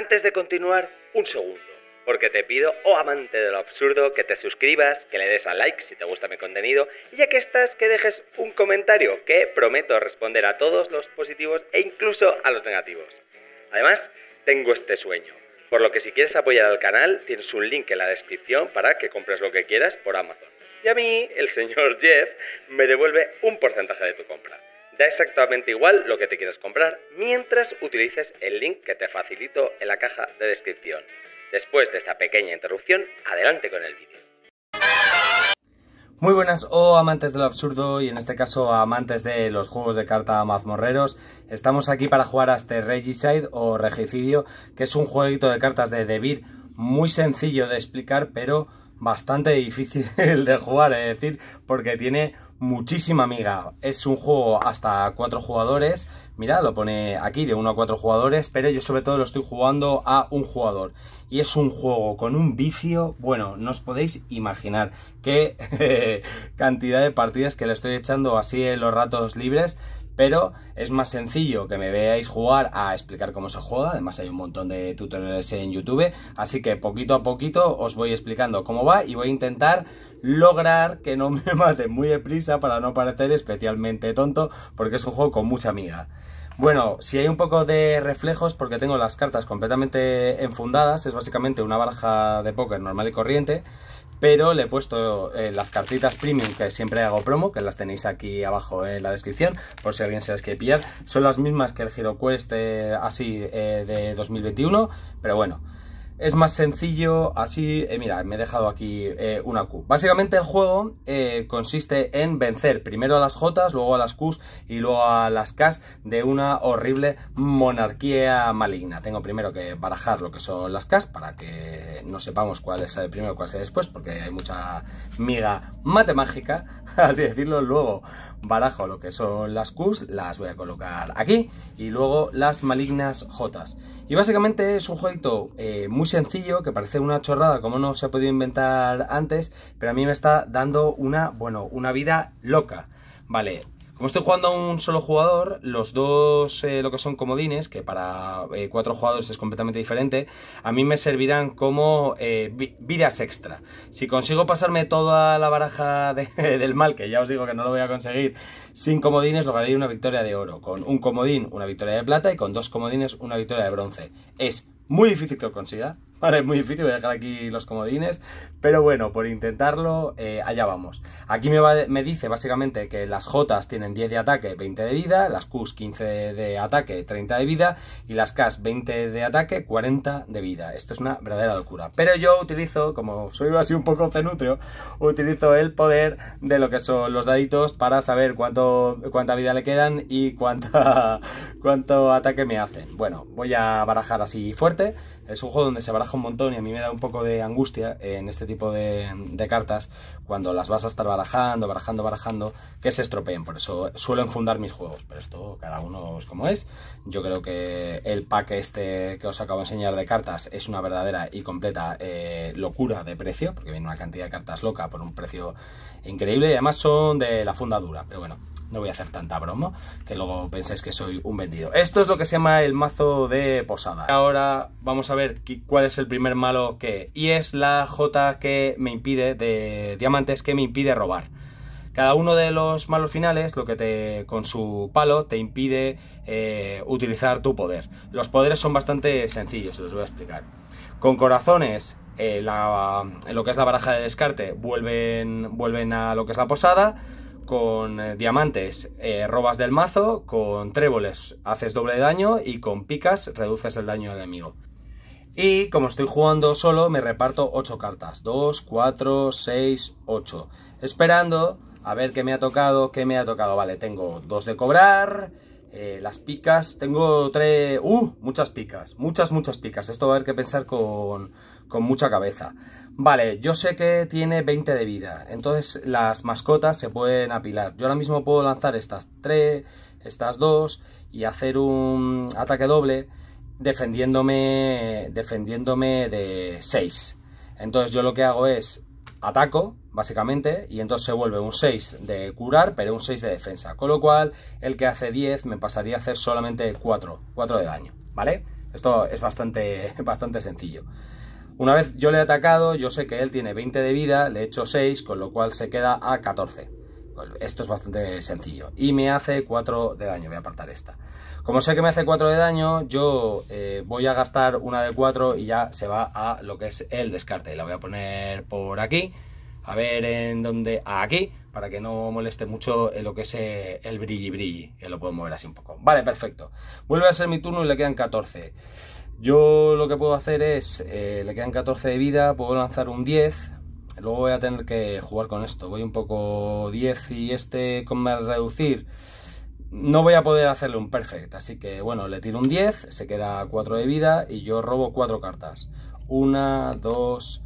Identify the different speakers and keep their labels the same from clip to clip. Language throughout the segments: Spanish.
Speaker 1: Antes de continuar, un segundo, porque te pido, oh amante de lo absurdo, que te suscribas, que le des a like si te gusta mi contenido, y ya que estás, que dejes un comentario, que prometo responder a todos los positivos e incluso a los negativos. Además, tengo este sueño. Por lo que si quieres apoyar al canal, tienes un link en la descripción para que compres lo que quieras por Amazon. Y a mí, el señor Jeff, me devuelve un porcentaje de tu compra da exactamente igual lo que te quieras comprar mientras utilices el link que te facilito en la caja de descripción. Después de esta pequeña interrupción, adelante con el vídeo. Muy buenas o oh, amantes de lo absurdo y en este caso amantes de los juegos de carta mazmorreros. Estamos aquí para jugar a este Regicide o Regicidio, que es un jueguito de cartas de Debir muy sencillo de explicar, pero bastante difícil de jugar, es decir, porque tiene muchísima miga. Es un juego hasta cuatro jugadores, mira, lo pone aquí de uno a cuatro jugadores, pero yo sobre todo lo estoy jugando a un jugador. Y es un juego con un vicio, bueno, no os podéis imaginar qué cantidad de partidas que le estoy echando así en los ratos libres pero es más sencillo que me veáis jugar a explicar cómo se juega, además hay un montón de tutoriales en YouTube, así que poquito a poquito os voy explicando cómo va y voy a intentar lograr que no me mate muy deprisa para no parecer especialmente tonto, porque es un juego con mucha miga. Bueno, si hay un poco de reflejos, porque tengo las cartas completamente enfundadas, es básicamente una baraja de póker normal y corriente, pero le he puesto eh, las cartitas premium que siempre hago promo, que las tenéis aquí abajo en la descripción, por si alguien se las quiere pillar. Son las mismas que el GiroQuest eh, así eh, de 2021, pero bueno es más sencillo, así, eh, mira, me he dejado aquí eh, una Q. Básicamente el juego eh, consiste en vencer primero a las Jotas, luego a las Qs y luego a las Ks de una horrible monarquía maligna. Tengo primero que barajar lo que son las Ks para que no sepamos cuál es el primero, cuál es el después, porque hay mucha miga matemática, así decirlo. Luego barajo lo que son las Qs, las voy a colocar aquí, y luego las malignas Js. Y básicamente es un jueguito eh, muy sencillo, que parece una chorrada, como no se ha podido inventar antes, pero a mí me está dando una, bueno, una vida loca. Vale, como estoy jugando a un solo jugador, los dos eh, lo que son comodines, que para eh, cuatro jugadores es completamente diferente, a mí me servirán como eh, vidas extra. Si consigo pasarme toda la baraja del mal, que ya os digo que no lo voy a conseguir, sin comodines lograré una victoria de oro. Con un comodín, una victoria de plata y con dos comodines, una victoria de bronce. Es muy difícil que lo consiga, Vale, es muy difícil, voy a dejar aquí los comodines, pero bueno, por intentarlo, eh, allá vamos. Aquí me, me, dice básicamente que las Jotas tienen 10 de ataque, 20 de vida, las Qs 15 de ataque, 30 de vida, y las Ks 20 de ataque, 40 de vida. Esto es una verdadera locura. Pero yo utilizo, como soy así un poco cenutrio, utilizo el poder de lo que son los daditos para saber cuánto, cuánta vida le quedan y cuánta, cuánto ataque me hacen. Bueno, voy a barajar así fuerte. Es un juego donde se baraja un montón y a mí me da un poco de angustia eh, en este tipo de, cartas cuando las vas a estar barajando, barajando, barajando, que se estropeen. Por eso suelo enfundar mis juegos, pero esto cada uno es como es. Yo creo que el pack este que os acabo de enseñar de cartas es una verdadera y completa eh, locura de precio, porque viene una cantidad de cartas loca por un precio increíble y además son de la funda dura, pero bueno no voy a hacer tanta broma, que luego penséis que soy un vendido. Esto es lo que se llama el mazo de posada. Ahora vamos a ver cuál es el primer malo que... Y es la J que me impide, de diamantes, que me impide robar. Cada uno de los malos finales, lo que te con su palo te impide eh, utilizar tu poder. Los poderes son bastante sencillos, se los voy a explicar. Con corazones, eh, lo que es la baraja de descarte, vuelven, vuelven a lo que es la posada con eh, diamantes eh, robas del mazo, con tréboles haces doble daño y con picas reduces el daño al enemigo. Y como estoy jugando solo, me reparto 8 cartas. 2, 4, 6, 8. Esperando a ver qué me ha tocado, qué me ha tocado. Vale, tengo dos de cobrar, eh, las picas, tengo tres... ¡Uh! Muchas picas, muchas, muchas picas. Esto va a haber que pensar con, con mucha cabeza. Vale, yo sé que tiene 20 de vida, entonces las mascotas se pueden apilar. Yo ahora mismo puedo lanzar estas 3, estas 2 y hacer un ataque doble defendiéndome, defendiéndome de 6. Entonces yo lo que hago es ataco, básicamente, y entonces se vuelve un 6 de curar, pero un 6 de defensa. Con lo cual, el que hace 10 me pasaría a hacer solamente 4, 4 de daño, ¿vale? Esto es bastante, bastante sencillo. Una vez yo le he atacado, yo sé que él tiene 20 de vida, le he hecho 6, con lo cual se queda a 14. Esto es bastante sencillo. Y me hace 4 de daño, voy a apartar esta. Como sé que me hace 4 de daño, yo eh, voy a gastar una de 4 y ya se va a lo que es el descarte. La voy a poner por aquí, a ver en dónde... Aquí, para que no moleste mucho lo que es eh, el brilli brilli, que lo puedo mover así un poco. Vale, perfecto. Vuelve a ser mi turno y le quedan 14. Yo lo que puedo hacer es, eh, le quedan 14 de vida, puedo lanzar un 10, luego voy a tener que jugar con esto, voy un poco 10 y este con más reducir, no voy a poder hacerle un perfect, así que bueno, le tiro un 10, se queda 4 de vida y yo robo 4 cartas, 1, 2,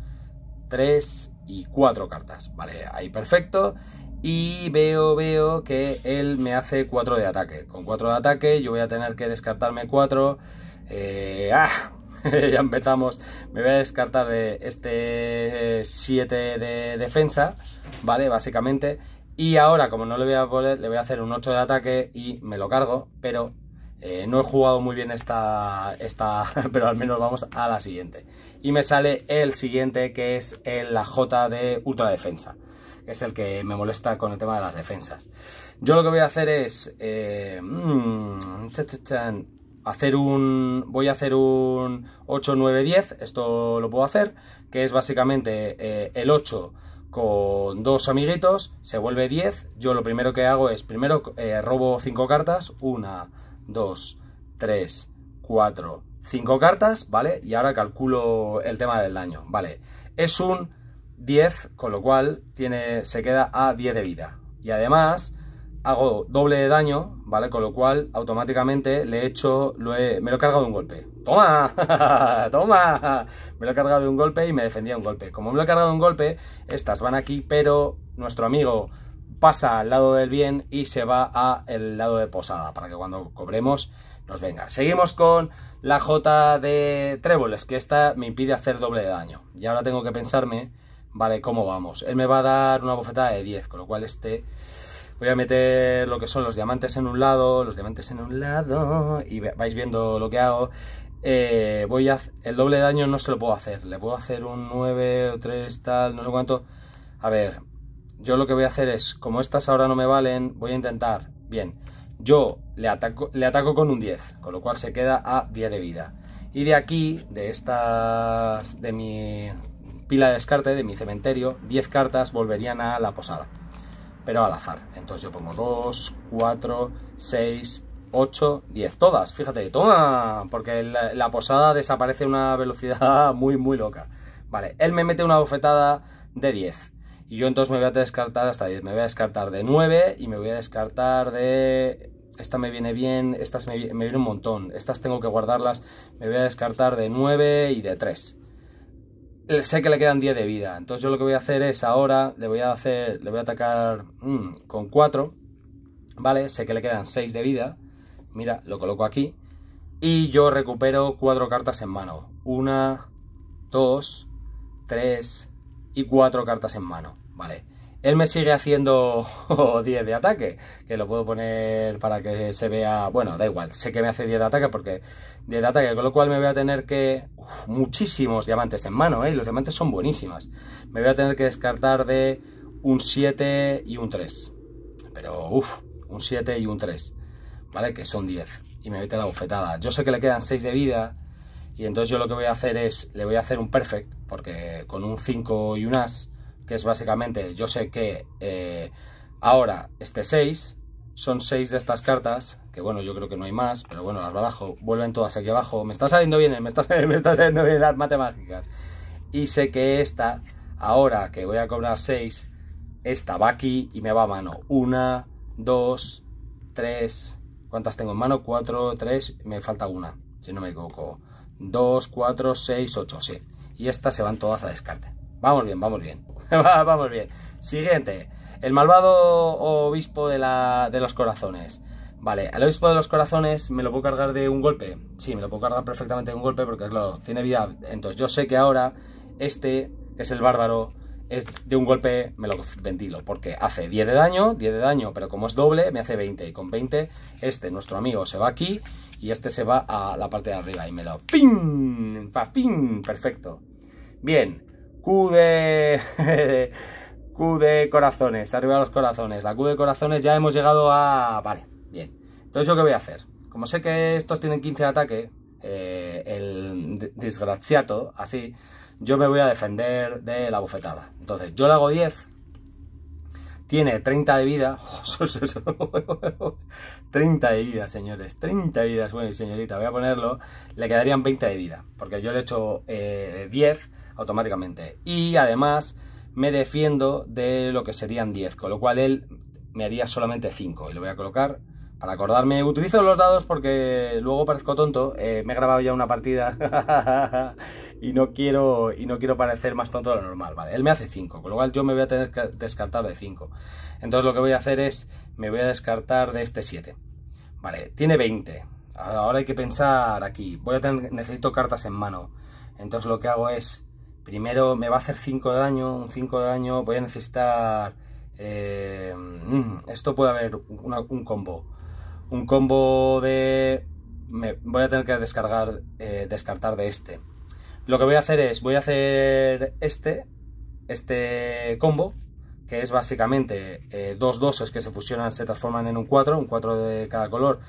Speaker 1: 3 y 4 cartas, vale, ahí perfecto, y veo, veo que él me hace 4 de ataque, con 4 de ataque yo voy a tener que descartarme 4 eh, ah, ya empezamos. Me voy a descartar de este 7 de defensa, ¿vale? Básicamente. Y ahora, como no le voy a poner, le voy a hacer un 8 de ataque y me lo cargo, pero eh, no he jugado muy bien esta, esta, pero al menos vamos a la siguiente. Y me sale el siguiente, que es la J de Ultra Defensa, que es el que me molesta con el tema de las defensas. Yo lo que voy a hacer es... Eh, mm, hacer un, voy a hacer un 8, 9, 10, esto lo puedo hacer, que es básicamente eh, el 8 con dos amiguitos, se vuelve 10, yo lo primero que hago es, primero eh, robo 5 cartas, 1, 2, 3, 4, 5 cartas, ¿vale? Y ahora calculo el tema del daño, ¿vale? Es un 10, con lo cual tiene, se queda a 10 de vida. Y además hago doble de daño, ¿vale? Con lo cual, automáticamente le he hecho, me lo he cargado de un golpe. ¡Toma! ¡Toma! Me lo he cargado de un golpe y me defendía un golpe. Como me lo he cargado de un golpe, estas van aquí, pero nuestro amigo pasa al lado del bien y se va al lado de posada, para que cuando cobremos nos venga. Seguimos con la J de tréboles, que esta me impide hacer doble de daño. Y ahora tengo que pensarme, vale, ¿cómo vamos? Él me va a dar una bofetada de 10, con lo cual este voy a meter lo que son los diamantes en un lado, los diamantes en un lado, y vais viendo lo que hago. Eh, voy a, el doble daño no se lo puedo hacer, le puedo hacer un 9 o 3 tal, no lo cuánto. A ver, yo lo que voy a hacer es, como estas ahora no me valen, voy a intentar, bien, yo le ataco, le ataco con un 10, con lo cual se queda a 10 de vida. Y de aquí, de estas, de mi pila de descarte, de mi cementerio, 10 cartas volverían a la posada pero al azar. Entonces yo pongo 2, 4, 6, 8, 10, todas, fíjate, toma, porque la, posada desaparece a una velocidad muy, muy loca. Vale, él me mete una bofetada de 10. Y yo entonces me voy a descartar hasta 10. Me voy a descartar de 9 y me voy a descartar de... Esta me viene bien, estas me, me viene un montón. Estas tengo que guardarlas. Me voy a descartar de 9 y de 3. Eh, sé que le quedan 10 de vida. Entonces yo lo que voy a hacer es ahora, le voy a hacer, le voy a atacar mm, con 4. Vale, sé que le quedan 6 de vida. Mira, lo coloco aquí. Y yo recupero 4 cartas en mano. 1, 2, 3 y 4 cartas en mano. Vale. Él me sigue haciendo 10 de ataque, que lo puedo poner para que se vea... Bueno, da igual, sé que me hace 10 de ataque porque 10 de ataque, con lo cual me voy a tener que... muchísimos diamantes en mano, ¿eh? Y los diamantes son buenísimas. Me voy a tener que descartar de un 7 y un 3. Pero, uff, un 7 y un 3. ¿Vale? Que son 10. Y me mete la bufetada. Yo sé que le quedan 6 de vida. Y entonces yo lo que voy a hacer es, le voy a hacer un perfect, porque con un 5 y un as que es básicamente, yo sé que eh, ahora este 6, son 6 de estas cartas, que bueno, yo creo que no hay más, pero bueno, las barajo, vuelven todas aquí abajo. Me está saliendo bien, eh, me está, me está saliendo bien las matemáticas. Y sé que esta, ahora que voy a cobrar 6, esta va aquí y me va a mano. 1, 2, 3, ¿cuántas tengo en mano? 4, 3, me falta una, si no me equivoco. 2, 4, 6, 8, sí. Y estas se van todas a descarte. Vamos bien, vamos bien. Vamos bien. Siguiente. El malvado obispo de, los corazones. Vale, al obispo de los corazones me lo puedo cargar de un golpe. Sí, me lo puedo cargar perfectamente de un golpe porque, claro, tiene vida. Entonces yo sé que ahora este, que es el bárbaro, es de un golpe me lo ventilo. Porque hace 10 de daño, 10 de daño, pero como es doble, me hace 20. Y con 20, este, nuestro amigo, se va aquí y este se va a la parte de arriba y me lo... ¡Pin! fin Perfecto. Bien. Q de... Q de corazones, arriba los corazones. La Q de corazones ya hemos llegado a... Vale, bien. Entonces, ¿yo qué voy a hacer? Como sé que estos tienen 15 de ataque, eh, el desgraciato, así, yo me voy a defender de la bufetada. Entonces, yo le hago 10. Tiene 30 de vida. 30 de vida, señores. 30 de vida. Bueno, señorita, voy a ponerlo. Le quedarían 20 de vida. Porque yo le he hecho 10 eh, automáticamente. Y además me defiendo de lo que serían 10, con lo cual él me haría solamente 5 y lo voy a colocar para acordarme. Utilizo los dados porque luego parezco tonto. Eh, me he grabado ya una partida y, no quiero, y no quiero parecer más tonto de lo normal. Vale, él me hace 5, con lo cual yo me voy a tener que descartar de 5. Entonces lo que voy a hacer es, me voy a descartar de este 7. Vale, tiene 20. Ahora hay que pensar aquí. Voy a tener, necesito cartas en mano. Entonces lo que hago es Primero me va a hacer 5 de daño, un 5 de daño, voy a necesitar... Eh, mm, esto puede haber un combo. Un combo de... voy a tener que descargar, eh, descartar de este. Lo que voy a hacer es, voy a hacer este, este combo, que es básicamente eh, dos doses que se fusionan, se transforman en un 4, un 4 de cada color,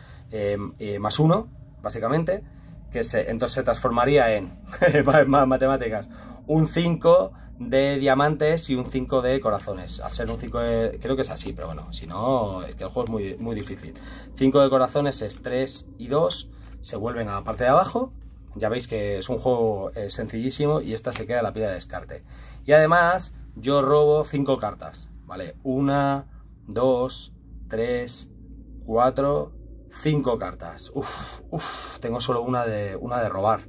Speaker 1: más uno, básicamente, que se, entonces se transformaría en, matemáticas, un 5 de diamantes y un 5 de corazones. Al ser un 5 de... creo que es así, pero bueno, si no, es que el juego es muy, muy difícil. 5 de corazones es 3 y 2, se vuelven a la parte de abajo. Ya veis que es un juego eh, sencillísimo y esta se queda la pila de descarte. Y además, yo robo 5 cartas, ¿vale? 1, 2, 3, 4, 5 cartas. Uf, uf, tengo solo una de, una de robar.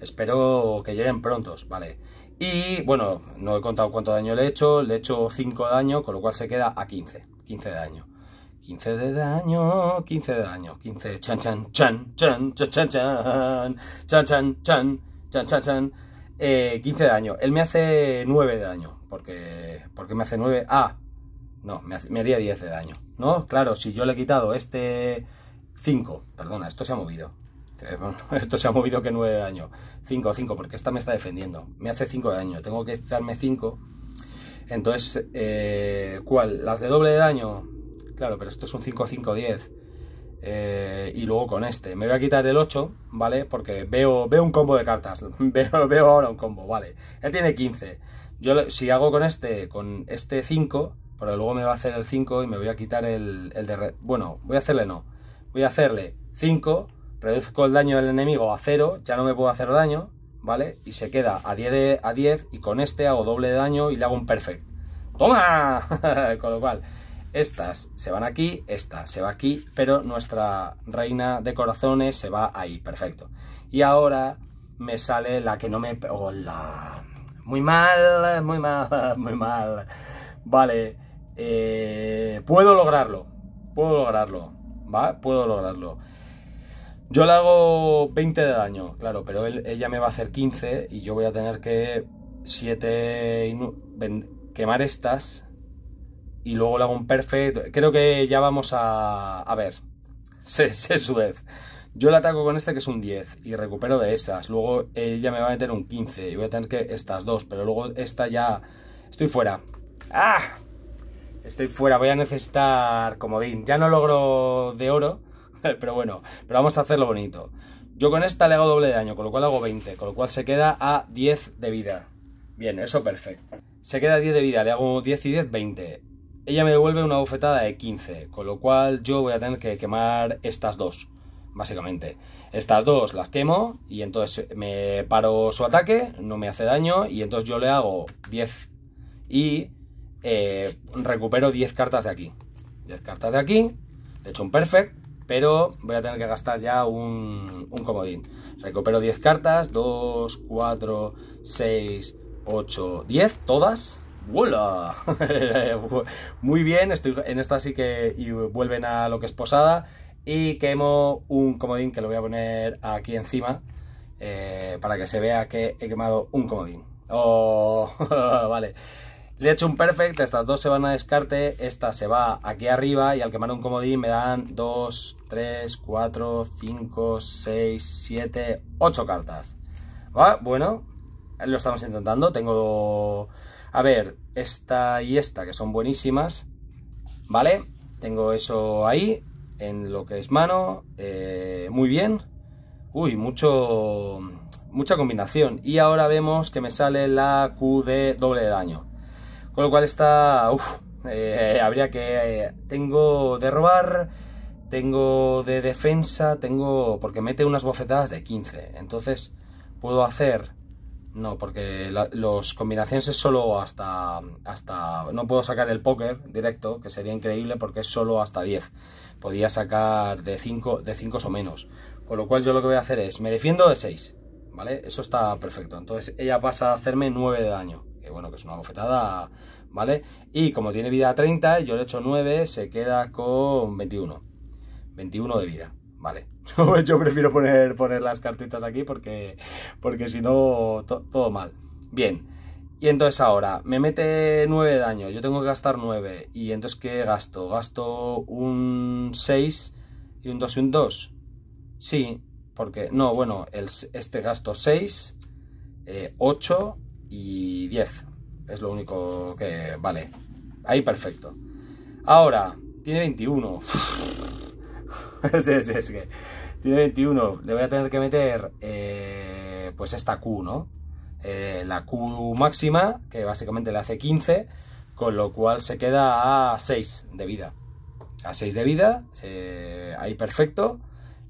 Speaker 1: Espero que lleguen prontos, ¿vale? Y bueno, no he contado cuánto daño le he hecho, le he hecho 5 daño, con lo cual se queda a 15, 15 de daño. 15 de daño, 15 de daño, 15 chan chan chan chan chan chan chan chan chan chan chan chan chan eh, 15 de daño. Él me hace 9 de daño, porque porque me hace 9. Ah, no, me haría 10 de daño. ¿No? Claro, si yo le he quitado este 5, perdona, esto se ha movido. Esto se ha movido que 9 de daño. 5, 5, porque esta me está defendiendo. Me hace 5 de daño. Tengo que darme 5. Entonces, eh, ¿cuál? ¿Las de doble de daño? Claro, pero esto es un 5, 5, 10. y luego con este. Me voy a quitar el 8, ¿vale? Porque veo, veo un combo de cartas. veo, veo ahora un combo, vale. Él tiene 15. Yo si hago con este, con este 5, pero luego me va a hacer el 5 y me voy a quitar el, de red. Bueno, voy a hacerle no. Voy a hacerle 5 reduzco el daño del enemigo a cero, ya no me puedo hacer daño, ¿vale? Y se queda a 10, a 10 y con este hago doble de daño y le hago un perfect. ¡Toma! con lo cual, estas se van aquí, esta se va aquí, pero nuestra reina de corazones se va ahí, perfecto. Y ahora me sale la que no me... ¡Hola! Muy mal, muy mal, muy mal. Vale, eh, puedo lograrlo, puedo lograrlo, ¿va? Puedo lograrlo. Yo le hago 20 de daño, claro, pero ella me va a hacer 15 y yo voy a tener que 7 quemar estas y luego le hago un perfecto Creo que ya vamos a, a ver. Se su vez. Yo la ataco con este que es un 10 y recupero de esas. Luego ella me va a meter un 15 y voy a tener que estas dos, pero luego esta ya... Estoy fuera. ¡Ah! Estoy fuera, voy a necesitar comodín. Ya no logro de oro pero bueno, pero vamos a hacerlo bonito. Yo con esta le hago doble de daño, con lo cual hago 20, con lo cual se queda a 10 de vida. Bien, eso perfecto. Se queda a 10 de vida, le hago 10 y 10, 20. Ella me devuelve una bofetada de 15, con lo cual yo voy a tener que quemar estas dos, básicamente. Estas dos las quemo y entonces me paro su ataque, no me hace daño y entonces yo le hago 10 y eh, recupero 10 cartas de aquí. 10 cartas de aquí, le echo un perfect pero voy a tener que gastar ya un, comodín. Recupero 10 cartas, 2, 4, 6, 8, 10, todas. ¡Hola! Muy bien, estoy en esta sí que vuelven a lo que es posada. Y quemo un comodín que lo voy a poner aquí encima eh, para que se vea que he quemado un comodín. ¡Oh! vale. Le he hecho un perfect, estas dos se van a descarte, esta se va aquí arriba y al quemar un comodín me dan dos, 3, 4, 5, 6, 7, 8 cartas. ¿Va? Bueno, lo estamos intentando. Tengo, a ver, esta y esta que son buenísimas. ¿Vale? Tengo eso ahí, en lo que es mano. Eh, muy bien. Uy, mucho, mucha combinación. Y ahora vemos que me sale la Q de doble de daño. Con lo cual está... Eh, habría que... Eh, tengo de robar tengo de defensa, tengo... porque mete unas bofetadas de 15. Entonces, puedo hacer... No, porque la, los combinaciones es solo hasta, hasta... No puedo sacar el póker directo, que sería increíble porque es solo hasta 10. Podía sacar de 5 de cinco o menos. Con lo cual yo lo que voy a hacer es, me defiendo de 6, ¿vale? Eso está perfecto. Entonces ella pasa a hacerme 9 de daño. Que bueno, que es una bofetada, ¿vale? Y como tiene vida 30, yo le echo 9, se queda con 21. 21 de vida. Vale, yo prefiero poner, poner las cartitas aquí porque, porque si no, todo mal. Bien, y entonces ahora me mete 9 de daño, yo tengo que gastar 9. ¿Y entonces qué gasto? ¿Gasto un 6 y un 2 y un 2? Sí, porque... No, bueno, el, este gasto 6, 8 eh, y 10. Es lo único que... Vale, ahí perfecto. Ahora, tiene 21. sí, sí, es que tiene 21. Le voy a tener que meter eh, pues esta Q, ¿no? Eh, la Q máxima, que básicamente le hace 15, con lo cual se queda a 6 de vida. A 6 de vida, ahí perfecto.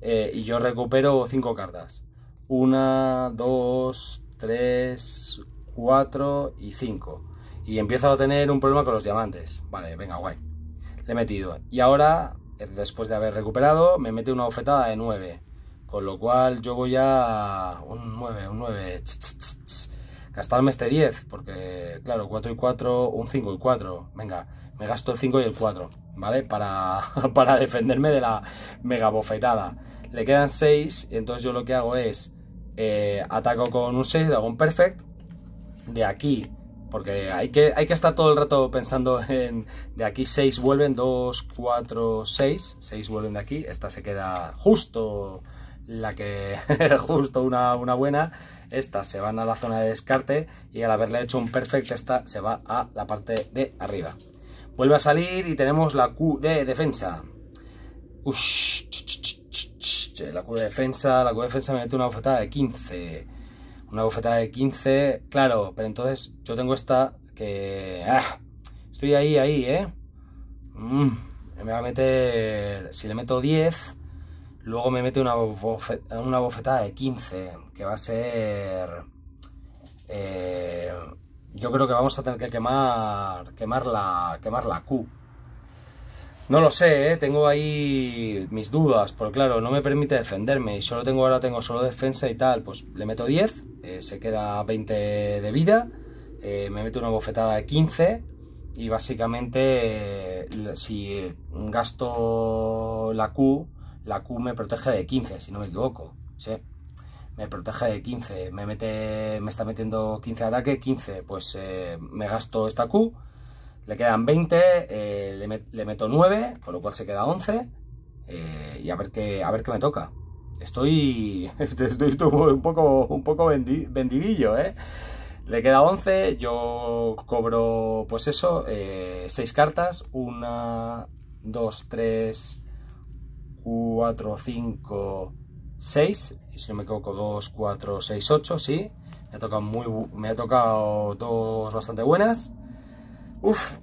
Speaker 1: Eh, y yo recupero 5 cartas. 1, 2, 3, 4 y 5. Y empiezo a tener un problema con los diamantes. Vale, venga, guay. Le he metido. Y ahora eh, después de haber recuperado, me mete una bofetada de 9. Con lo cual yo voy a un 9, un 9. Gastarme este 10, porque claro, 4 y 4, un 5 y 4. Venga, me gasto el 5 y el 4, ¿vale? Para, para defenderme de la mega bofetada. Le quedan 6, y entonces yo lo que hago es eh, ataco con un 6, hago un perfect. De aquí porque hay que, hay que estar todo el rato pensando en... De aquí 6 vuelven, 2, 4, 6. 6 vuelven de aquí. Esta se queda justo la que... justo una, una buena. Estas se van a la zona de descarte. Y al haberle hecho un perfect, esta se va a la parte de arriba. Vuelve a salir y tenemos la Q de defensa. Ush, la Q de defensa, la Q de defensa me mete una bofetada de 15 una bofetada de 15, claro, pero entonces yo tengo esta que... Ah, estoy ahí, ahí, ¿eh? Mm, me va a meter... Si le meto 10, luego me mete una, bofetada de 15, que va a ser... Eh, yo creo que vamos a tener que quemar, quemar, la, quemar la Q. No lo sé, eh, tengo ahí mis dudas, porque claro, no me permite defenderme y solo tengo ahora tengo solo defensa y tal, pues le meto 10, eh, se queda 20 de vida, eh, me meto una bofetada de 15 y básicamente si gasto la Q, la Q me protege de 15, si no me equivoco, ¿sí? Me protege de 15, me, mete, me está metiendo 15 de ataque, 15, pues me gasto esta Q le quedan 20, eh, le, meto 9, con lo cual se queda 11. Eh, y a ver, qué, a ver qué me toca. Estoy, estoy un poco, un poco vendidillo, ¿eh? Le queda 11, yo cobro, pues eso, eh, 6 cartas. 1, 2, 3, 4, 5, 6. Y si no me equivoco, 2, 4, 6, 8, sí. Me ha tocado, muy, me ha tocado dos bastante buenas. Uf.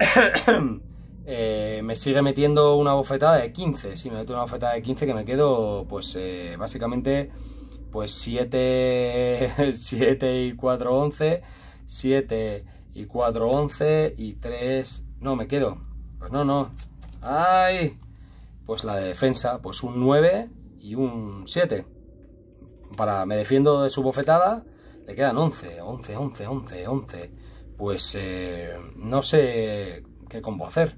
Speaker 1: Eh, me sigue metiendo una bofetada de 15. Si me meto una bofetada de 15 que me quedo, pues eh, básicamente, pues 7, 7 y 4, 11. 7 y 4, 11 y 3... No, me quedo. Pues no, no. ¡Ay! Pues la de defensa, pues un 9 y un 7. Para, me defiendo de su bofetada, le quedan 11, 11, 11, 11, 11 pues eh, no sé qué combo hacer.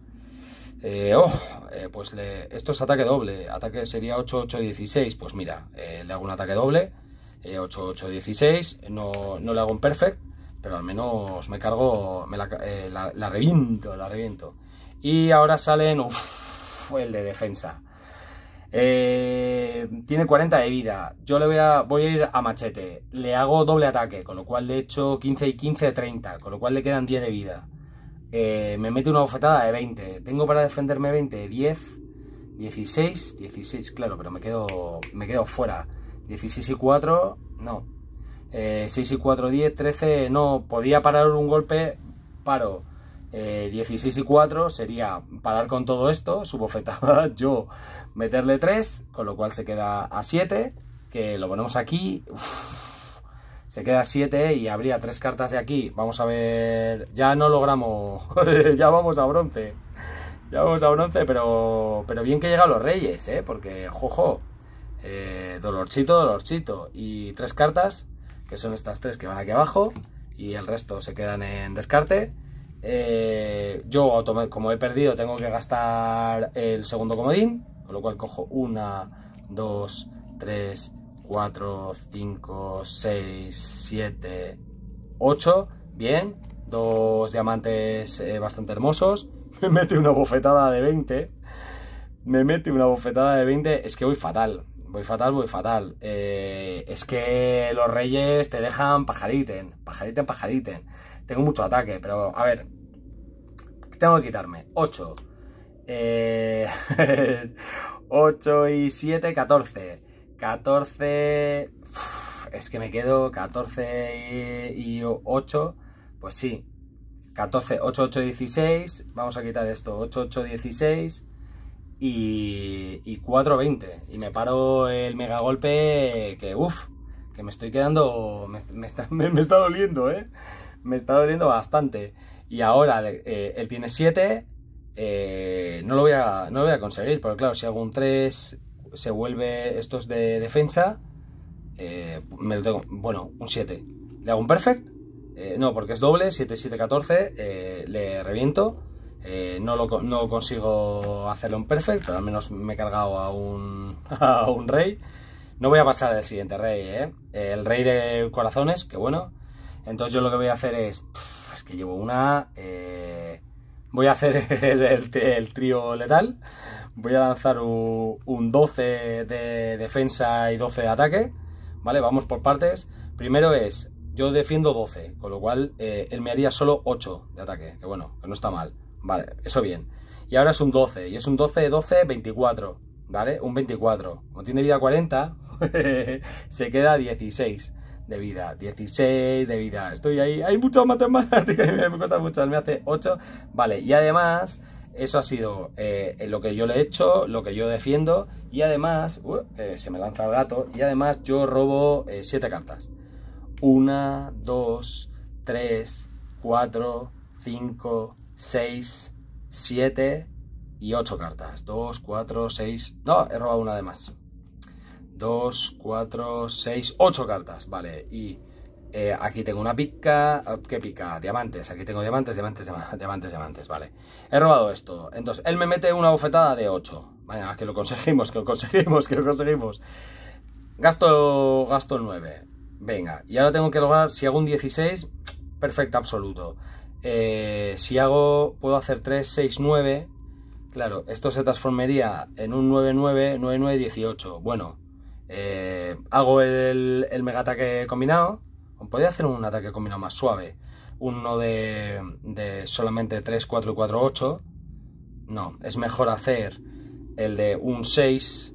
Speaker 1: Eh, oh, eh, pues esto es ataque doble, ataque sería 8-8-16, pues mira, le hago un ataque doble, 8-8-16, no, le hago un perfect, pero al menos me cargo, la, la, reviento, la reviento. Y ahora salen, uff, el de defensa. Eh, tiene 40 de vida. Yo le voy a, voy a ir a machete. Le hago doble ataque, con lo cual le echo 15 y 15, 30, con lo cual le quedan 10 de vida. Eh, me mete una bofetada de 20. Tengo para defenderme 20, 10, 16, 16, claro, pero me quedo, me quedo fuera. 16 y 4, no. 6 eh, y 4, 10, 13, no. Podía parar un golpe, paro. 16 eh, y 4 sería parar con todo esto, su bofetada, yo meterle 3, con lo cual se queda a 7, que lo ponemos aquí, se queda a 7 y habría 3 cartas de aquí, vamos a ver, ya no logramos, ya vamos a bronce, ya vamos a bronce, pero, pero bien que llegan los reyes, ¿eh? porque jojo, eh, dolorchito, dolorchito, y 3 cartas, que son estas 3 que van aquí abajo, y el resto se quedan en descarte, eh, yo, como he perdido, tengo que gastar el segundo comodín. Con lo cual cojo 1, 2, 3, 4, 5, 6, 7, 8. Bien. Dos diamantes eh, bastante hermosos. Me mete una bofetada de 20. Me mete una bofetada de 20. Es que voy fatal voy fatal, voy fatal. Eh, es que los reyes te dejan pajariten, pajariten, pajariten. Tengo mucho ataque, pero a ver. Tengo que quitarme. 8. 8 eh, y 7, 14. 14... es que me quedo 14 y 8. Pues sí. 14, 8, 8, 16. Vamos a quitar esto. 8, 8, 16 y, y 4.20. Y me paro el golpe. que, uff, que me estoy quedando, me, está, doliendo, ¿eh? Me está doliendo bastante. Y ahora eh, él tiene 7, eh, no, lo voy a, no voy a conseguir, porque claro, si hago un 3, se vuelve estos de defensa, eh, me lo tengo, bueno, un 7. Le hago un perfect, eh, no, porque es doble, 7, 7, 14, le reviento eh, no, consigo hacerlo en perfecto, al menos me he cargado a un, rey. No voy a pasar al siguiente rey, ¿eh? El rey de corazones, que bueno. Entonces yo lo que voy a hacer es... Es que llevo una... Eh, voy a hacer el, trío letal. Voy a lanzar un, 12 de defensa y 12 de ataque. ¿Vale? Vamos por partes. Primero es... Yo defiendo 12, con lo cual eh, él me haría solo 8 de ataque. Que bueno, que no está mal. Vale, eso bien. Y ahora es un 12, y es un 12, 12, 24, ¿vale? Un 24. Como tiene vida 40, se queda 16 de vida, 16 de vida. Estoy ahí, hay mucha matemática me cuesta mucho, me hace 8. Vale, y además, eso ha sido eh, lo que yo le he hecho, lo que yo defiendo, y además, uh, se me lanza el gato, y además yo robo 7 eh, cartas. 1, 2, 3, 4, 5, 6, 7 y 8 cartas. 2, 4, 6... No, he robado una de más. 2, 4, 6, 8 cartas. Vale, y eh, aquí tengo una pica... Ah, ¿Qué pica? Diamantes. Aquí tengo diamantes, diamantes, diamantes, diamantes. Vale. He robado esto. Entonces, él me mete una bofetada de 8. Venga, que lo conseguimos, que lo conseguimos, que lo conseguimos. Gasto, gasto 9. Venga, y ahora tengo que lograr, si hago un 16, perfecto absoluto. Eh, si hago, puedo hacer 3, 6, 9. Claro, esto se transformaría en un 9, 9, 9, 9, 18. Bueno, eh, hago el, mega ataque combinado. Podría hacer un ataque combinado más suave. Uno de, solamente 3, 4 y 4, 8. No, es mejor hacer el de un 6,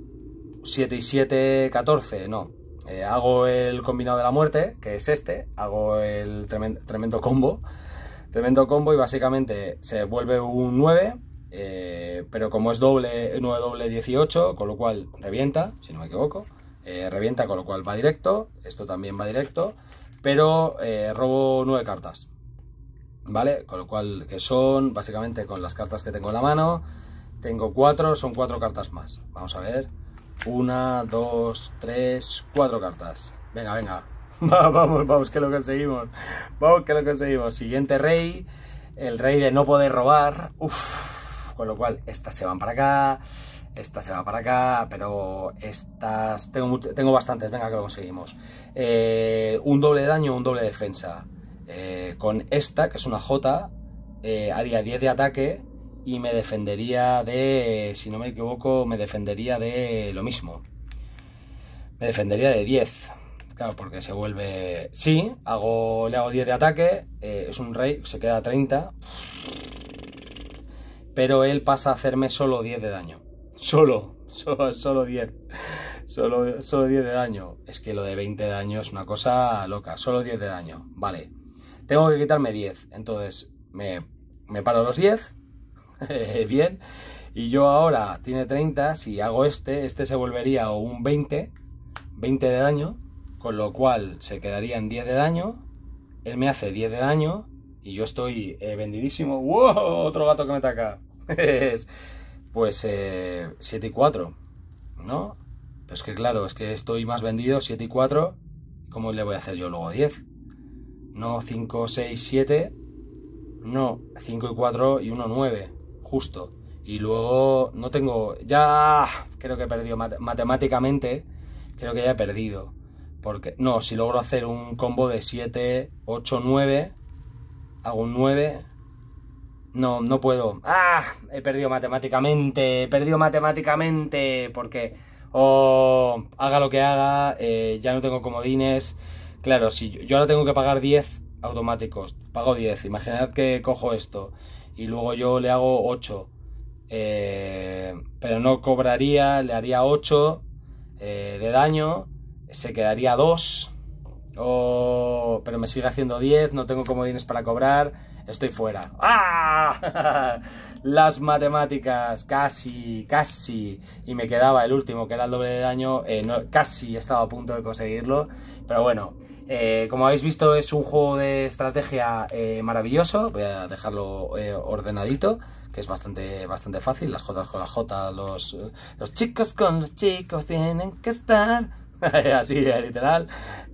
Speaker 1: 7 y 7, 14. No, eh, hago el combinado de la muerte, que es este. Hago el tremendo combo Tremendo combo y básicamente se vuelve un 9, eh, pero como es doble, 9 doble 18, con lo cual revienta, si no me equivoco. Eh, revienta, con lo cual va directo. Esto también va directo. Pero eh, robo 9 cartas. ¿Vale? Con lo cual, que son básicamente con las cartas que tengo en la mano. Tengo 4, son 4 cartas más. Vamos a ver. 1, 2, 3, 4 cartas. Venga, venga, vamos, vamos, que lo conseguimos. Vamos, que lo conseguimos. Siguiente rey, el rey de no poder robar. con lo cual, estas se van para acá, esta se va para acá, pero estas... Tengo, bastantes, venga, que lo conseguimos. Eh, un doble daño, un doble defensa. Eh, con esta, que es una J, eh, haría 10 de ataque y me defendería de, si no me equivoco, me defendería de lo mismo. Me defendería de 10. Claro, porque se vuelve... Sí, hago, le hago 10 de ataque, eh, es un rey, se queda 30. Pero él pasa a hacerme solo 10 de daño. Solo, solo, 10. Solo, 10 de daño. Es que lo de 20 de daño es una cosa loca. Solo 10 de daño. Vale. Tengo que quitarme 10. Entonces, me, me paro los 10. Bien. Y yo ahora tiene 30. Si hago este, este se volvería un 20. 20 de daño con lo cual se quedaría en 10 de daño, él me hace 10 de daño y yo estoy eh, vendidísimo. ¡Wow! Otro gato que me ataca. pues 7 eh, y 4, ¿no? Pero es que claro, es que estoy más vendido 7 y 4. ¿Cómo le voy a hacer yo luego 10? No 5, 6, 7. No, 5 y 4 y 1, 9. Justo. Y luego no tengo... Ya... Creo que he perdido matemáticamente. Creo que ya he perdido porque, no, si logro hacer un combo de 7, 8, 9, hago un 9. No, no puedo. ¡Ah! He perdido matemáticamente, he perdido matemáticamente, porque, o oh, haga lo que haga, eh, ya no tengo comodines. Claro, si yo, ahora tengo que pagar 10 automáticos, pago 10, imaginad que cojo esto y luego yo le hago 8. Eh, pero no cobraría, le haría 8 eh, de daño se quedaría 2. pero me sigue haciendo 10, no tengo comodines para cobrar, estoy fuera. ¡Ah! Las matemáticas, casi, casi. Y me quedaba el último, que era el doble de daño, eh, casi estaba a punto de conseguirlo. Pero bueno, eh, como habéis visto es un juego de estrategia eh, maravilloso, voy a dejarlo ordenadito que es bastante, bastante fácil, las J con las J, los, los chicos con los chicos tienen que estar así eh, literal,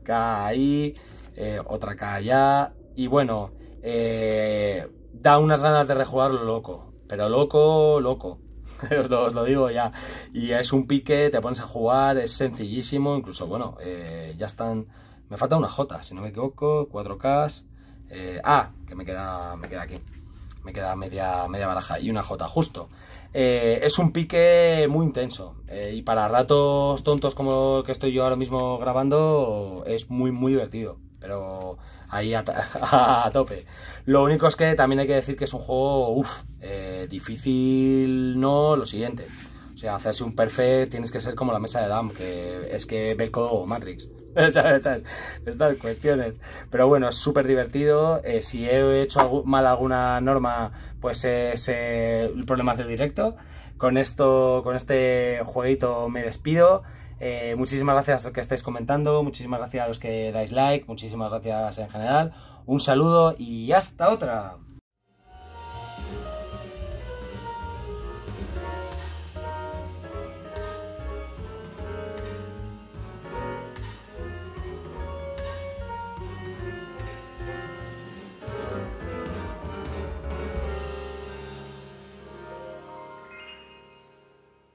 Speaker 1: K ahí, eh, otra K allá, y bueno, eh, da unas ganas de rejugarlo loco, pero loco, loco. os lo digo ya. Y es un pique, te pones a jugar, es sencillísimo. Incluso, bueno, ya están. Me falta una J, si no me equivoco. 4 Ks ah, que me queda, me queda aquí me queda media, media baraja y una J justo. Eh, es un pique muy intenso eh, y para ratos tontos como el que estoy yo ahora mismo grabando es muy muy divertido, pero ahí a, tope. Lo único es que también hay que decir que es un juego eh, difícil, no, lo siguiente sea, hacerse un perfect tienes que ser como la mesa de Dam, que es que el o Matrix. Estas cuestiones. Pero bueno, es súper divertido. Eh, si he hecho mal alguna norma, pues es el problemas del directo. Con esto, con este jueguito me despido. Eh, muchísimas gracias a los que estáis comentando, muchísimas gracias a los que dais like, muchísimas gracias en general. Un saludo y hasta otra.